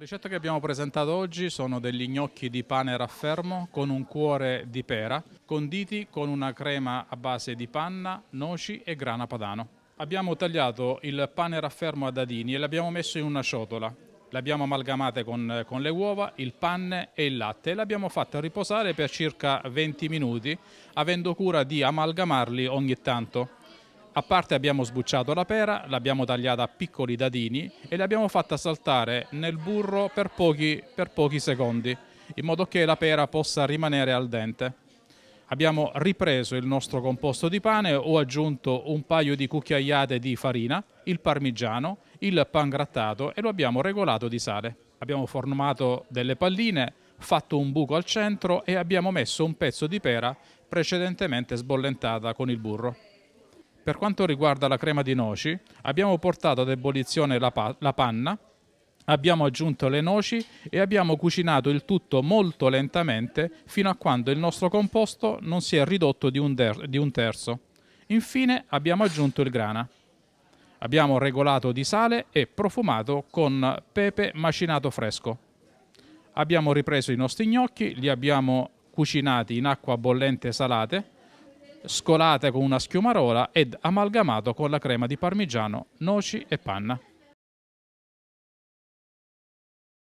La ricetta che abbiamo presentato oggi sono degli gnocchi di pane raffermo con un cuore di pera, conditi con una crema a base di panna, noci e grana padano. Abbiamo tagliato il pane raffermo a dadini e l'abbiamo messo in una ciotola. L'abbiamo amalgamata con, con, le uova, il panne e il latte e l'abbiamo fatta riposare per circa 20 minuti, avendo cura di amalgamarli ogni tanto. A parte abbiamo sbucciato la pera, l'abbiamo tagliata a piccoli dadini e l'abbiamo fatta saltare nel burro per pochi, per pochi secondi, in modo che la pera possa rimanere al dente. Abbiamo ripreso il nostro composto di pane, ho aggiunto un paio di cucchiaiate di farina, il parmigiano, il pan grattato e lo abbiamo regolato di sale. Abbiamo formato delle palline, fatto un buco al centro e abbiamo messo un pezzo di pera precedentemente sbollentata con il burro. Per quanto riguarda la crema di noci, abbiamo portato ad ebollizione la, pa la panna, abbiamo aggiunto le noci e abbiamo cucinato il tutto molto lentamente fino a quando il nostro composto non si è ridotto di un, di un terzo. Infine abbiamo aggiunto il grana. Abbiamo regolato di sale e profumato con pepe macinato fresco. Abbiamo ripreso i nostri gnocchi, li abbiamo cucinati in acqua bollente salate scolate con una schiumarola ed amalgamato con la crema di parmigiano, noci e panna.